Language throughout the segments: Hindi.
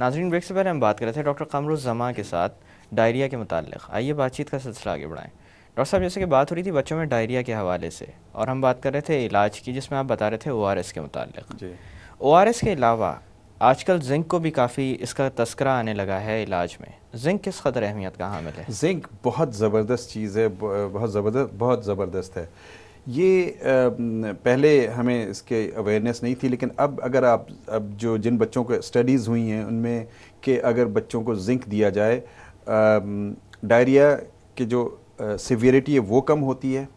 नाजरीन ब्रेक से पहले हम बात कर रहे थे डॉक्टर कमरुज़मा के साथ डायरिया के मतलब आइए बातचीत का सिलसिला आगे बढ़ाएँ डॉक्टर साहब जैसे कि बात हो रही थी बच्चों में डायरिया के हवाले से और हम बात कर रहे थे इलाज की जिसमें आप बता रहे थे ओ आर एस के मतलब ओ आर एस के अलावा आजकल जिंक को भी काफ़ी इसका तस्करा आने लगा है इलाज में जिंक किस कदर अहमियत का हामिल है जिंक बहुत ज़बरदस्त चीज़ है बहुत ज़बरदस्त बहुत ज़बरदस्त है ये पहले हमें इसके अवेयरनेस नहीं थी लेकिन अब अगर आप अब जो जिन बच्चों को स्टडीज़ हुई हैं उनमें कि अगर बच्चों को जिंक दिया जाए डायरिया के जो सिवियरिटी है वो कम होती है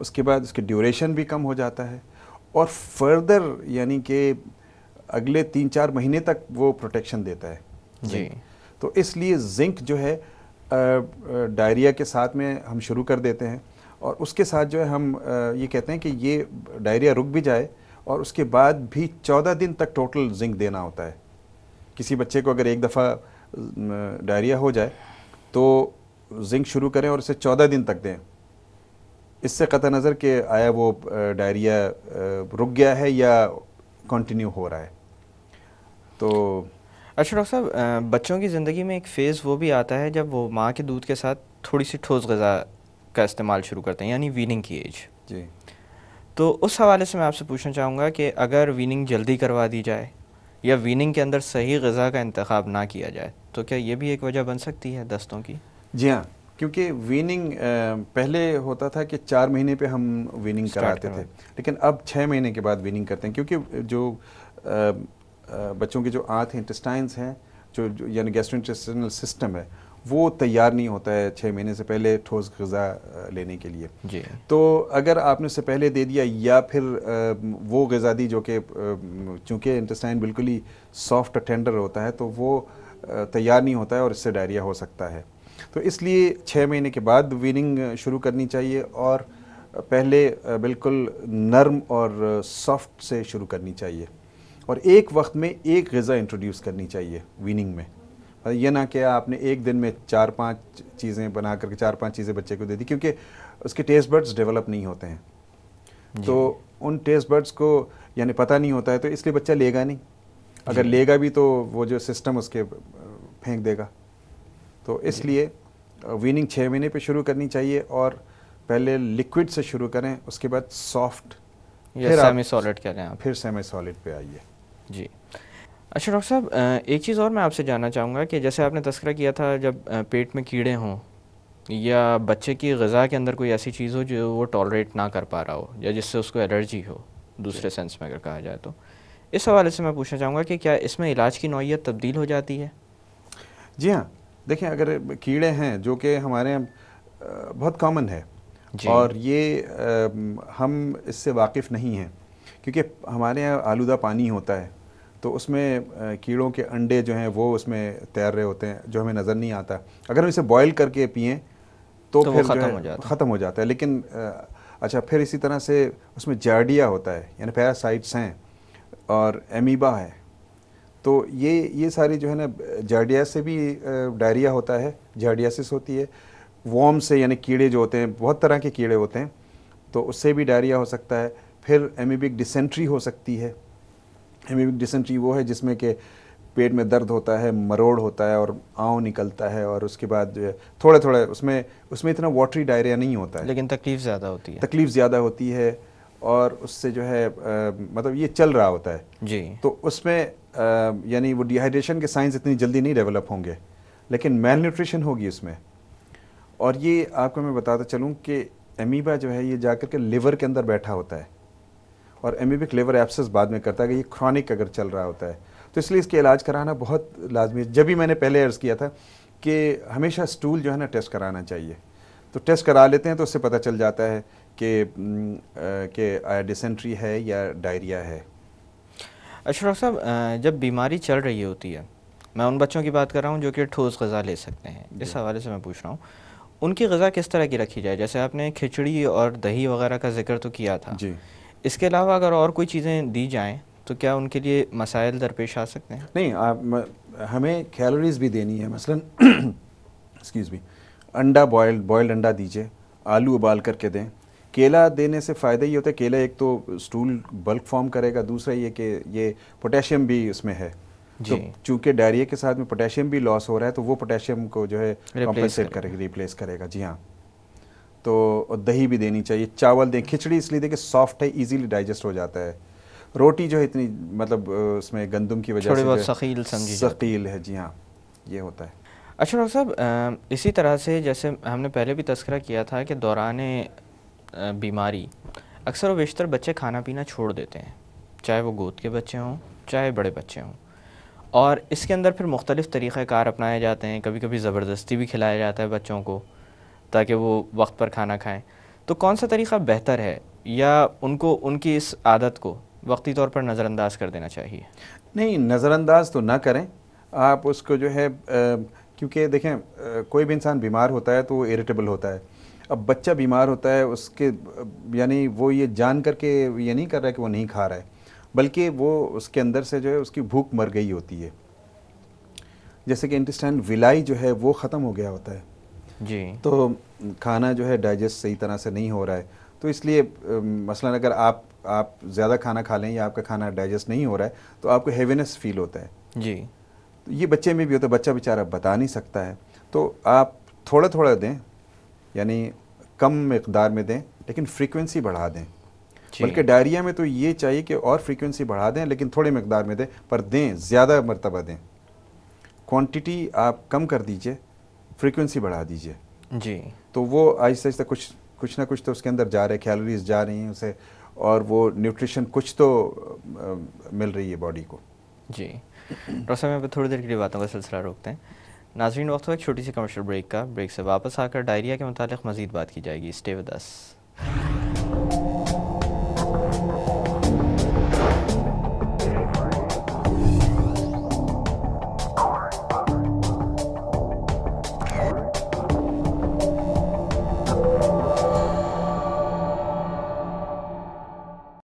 उसके बाद उसकी ड्यूरेशन भी कम हो जाता है और फर्दर यानी कि अगले तीन चार महीने तक वो प्रोटेक्शन देता है जी तो इसलिए जिंक जो है डायरिया के साथ में हम शुरू कर देते हैं और उसके साथ जो है हम ये कहते हैं कि ये डायरिया रुक भी जाए और उसके बाद भी चौदह दिन तक टोटल जिंक देना होता है किसी बच्चे को अगर एक दफ़ा डायरिया हो जाए तो जिंक शुरू करें और इसे चौदह दिन तक दें इससे क़त नज़र के आया वो डायरिया रुक गया है या कंटिन्यू हो रहा है तो अच्छा डॉक्टर साहब बच्चों की ज़िंदगी में एक फ़ेज़ वो भी आता है जब वो माँ के दूध के साथ थोड़ी सी ठोस गज़ा का इस्तेमाल शुरू करते हैं यानी वीनिंग की एज जी तो उस हवाले से मैं आपसे पूछना चाहूँगा कि अगर वीनिंग जल्दी करवा दी जाए या वीनिंग के अंदर सही गज़ा का इंतखब ना किया जाए तो क्या ये भी एक वजह बन सकती है दस्तों की जी हाँ क्योंकि वीनिंग पहले होता था कि चार महीने पे हम वीनिंग कराते थे लेकिन अब छः महीने के बाद वीनिंग करते हैं क्योंकि जो बच्चों के जो आँत हैं इंटेस्टाइंस हैं जो, जो यानी गैस्ट्रो सिस्टम है वो तैयार नहीं होता है छः महीने से पहले ठोस गज़ा लेने के लिए जी तो अगर आपने उससे पहले दे दिया या फिर वो गज़ा दी जो कि चूँकि इंटेस्टाइन बिल्कुल ही सॉफ्ट टेंडर होता है तो वो तैयार नहीं होता है और इससे डायरिया हो सकता है तो इसलिए छः महीने के बाद वीनिंग शुरू करनी चाहिए और पहले बिल्कुल नर्म और सॉफ्ट से शुरू करनी चाहिए और एक वक्त में एक गज़ा इंट्रोड्यूस करनी चाहिए वीनिंग में ये ना कि आपने एक दिन में चार पांच चीज़ें बना करके चार पांच चीज़ें बच्चे को दे दी क्योंकि उसके टेस्ट बर्ड्स डेवलप नहीं होते हैं तो उन टेस्ट बर्ड्स को यानी पता नहीं होता है तो इसलिए बच्चा लेगा नहीं अगर लेगा भी तो वो जो सिस्टम उसके फेंक देगा तो इसलिए वीनिंग छः महीने पे शुरू करनी चाहिए और पहले लिक्विड से शुरू करें उसके बाद सॉफ्ट फिर सेमी सॉलिड करें फिर सेमी सॉलिड पे आइए जी अच्छा डॉक्टर साहब एक चीज़ और मैं आपसे जानना चाहूँगा कि जैसे आपने तस्करा किया था जब पेट में कीड़े हों या बच्चे की गज़ा के अंदर कोई ऐसी चीज़ हो जो वो टॉलरेट ना कर पा रहा हो या जिससे उसको एलर्जी हो दूसरे सेंस में अगर कहा जाए तो इस हवाले से मैं पूछना चाहूँगा कि क्या इसमें इलाज की नौीयत तब्दील हो जाती है जी हाँ देखिए अगर कीड़े हैं जो कि हमारे बहुत कॉमन है और ये हम इससे वाकिफ़ नहीं हैं क्योंकि हमारे यहाँ आलूदा पानी होता है तो उसमें कीड़ों के अंडे जो हैं वो उसमें तैर रहे होते हैं जो हमें नज़र नहीं आता अगर हम इसे बॉयल करके पिए तो, तो फिर ख़त्म हो जाता ख़त्म हो जाता है लेकिन अच्छा फिर इसी तरह से उसमें जार्डिया होता है यानी पैरासाइट्स हैं और एमीबा है तो ये ये सारी जो है ना जार्डिया से भी डायरिया होता है जार्डियासिस होती है वॉम से यानी कीड़े जो होते हैं बहुत तरह के कीड़े होते हैं तो उससे भी डायरिया हो सकता है फिर एमीबिक डिसेंट्री हो सकती है हेमिविक डिसेंट्री वो है जिसमें कि पेट में दर्द होता है मरोड़ होता है और आँव निकलता है और उसके बाद जो है थोड़े थोड़े उसमें उसमें इतना वाटरी डायरिया नहीं होता है लेकिन तकलीफ़ ज़्यादा होती है तकलीफ़ ज़्यादा होती है और उससे जो है आ, मतलब ये चल रहा होता है जी तो उसमें यानी वो डिहाइड्रेशन के साइंस इतनी जल्दी नहीं डेवलप होंगे लेकिन मेल न्यूट्रिशन होगी उसमें और ये आपको मैं बताता चलूँ कि एमीबा जो है ये जा के लिवर के अंदर बैठा होता है और एमिबिक लेवर एप्सिस बाद में करता है ये क्रॉनिक अगर चल रहा होता है तो इसलिए इसके इलाज कराना बहुत लाजमी है जब भी मैंने पहले अर्ज़ किया था कि हमेशा स्टूल जो है ना टेस्ट कराना चाहिए तो टेस्ट करा लेते हैं तो उससे पता चल जाता है कि हम्म, के, डिसेंट्री है या डायरिया है अशरफ अच्छा, साहब जब बीमारी चल रही होती है मैं उन बच्चों की बात कर रहा हूँ जो कि ठोस गज़ा ले सकते हैं इस हवाले से मैं पूछ रहा हूँ उनकी गज़ा किस तरह की रखी जाए जैसे आपने खिचड़ी और दही वगैरह का जिक्र तो किया था जी इसके अलावा अगर और कोई चीज़ें दी जाएँ तो क्या उनके लिए मसाइल दरपेश आ सकते हैं नहीं आप हमें कैलोरीज भी देनी है मसलन एक्सक्यूज़ मी अंडा बॉयल बॉयल्ड अंडा दीजिए आलू उबाल करके दें केला देने से फ़ायदा ये होता है केला एक तो स्टूल बल्क फॉर्म करेगा दूसरा ये कि ये पोटेशियम भी उसमें है तो चूँकि डायरिया के साथ में पोटेशियम भी लॉस हो रहा है तो वो पोटेशियम को जो है कॉम्पनसेट करेगा रिप्लेस करेगा जी हाँ तो दही भी देनी चाहिए चावल दें खिचड़ी इसलिए दें कि सॉफ्ट है इजीली डाइजेस्ट हो जाता है रोटी जो है इतनी मतलब उसमें गंदम की वजह से सकील सकील है जी हाँ ये होता है अच्छा डॉक्टर साहब इसी तरह से जैसे हमने पहले भी तस्करा किया था कि दौरान बीमारी अक्सर वेशतर बच्चे खाना पीना छोड़ देते हैं चाहे वो गोद के बच्चे हों चाहे बड़े बच्चे हों और इसके अंदर फिर मुख्तलिफ़ तरीक़ार अपनाए जाते हैं कभी कभी ज़बरदस्ती भी खिलाया जाता है बच्चों को ताकि वो वक्त पर खाना खाएं तो कौन सा तरीक़ा बेहतर है या उनको उनकी इस आदत को वक्ती तौर पर नज़रअंदाज कर देना चाहिए नहीं नज़रअंदाज तो ना करें आप उसको जो है क्योंकि देखें कोई भी इंसान बीमार होता है तो वो इरिटेबल होता है अब बच्चा बीमार होता है उसके यानी वो ये जान करके ये नहीं कर रहा है कि वो नहीं खा रहा है बल्कि वो उसके अंदर से जो है उसकी भूख मर गई होती है जैसे कि इंटेस्टाइन विलाई जो है वो ख़त्म हो गया होता है जी तो खाना जो है डाइजेस्ट सही तरह से नहीं हो रहा है तो इसलिए मसला अगर आप आप ज़्यादा खाना खा लें या आपका खाना डाइजेस्ट नहीं हो रहा है तो आपको हैवीनेस फील होता है जी तो ये बच्चे में भी होता है बच्चा बेचारा बता नहीं सकता है तो आप थोड़ा थोड़ा दें यानी कम मकदार में दें लेकिन फ्रीक्वेंसी बढ़ा दें बल्कि डायरिया में तो ये चाहिए कि और फ्रीक्वेंसी बढ़ा दें लेकिन थोड़े मकदार में दें पर दें ज़्यादा मरतबा दें क्वांटिटी आप कम कर दीजिए फ्रीक्वेंसी बढ़ा दीजिए जी तो वो आहिस्ता आहिस्ता कुछ कुछ ना कुछ तो उसके अंदर जा रहे कैलोरीज जा रही हैं उसे और वो न्यूट्रिशन कुछ तो आ, मिल रही है बॉडी को जी डॉक्टर साहब मैं थोड़ी देर के लिए बातों का सिलसिला रोकते हैं नाजरीन वक्त एक छोटी सी कमर्शियल ब्रेक का ब्रेक से वापस आकर डायरिया के मुतालिक मजीद बात की जाएगी स्टे विद अस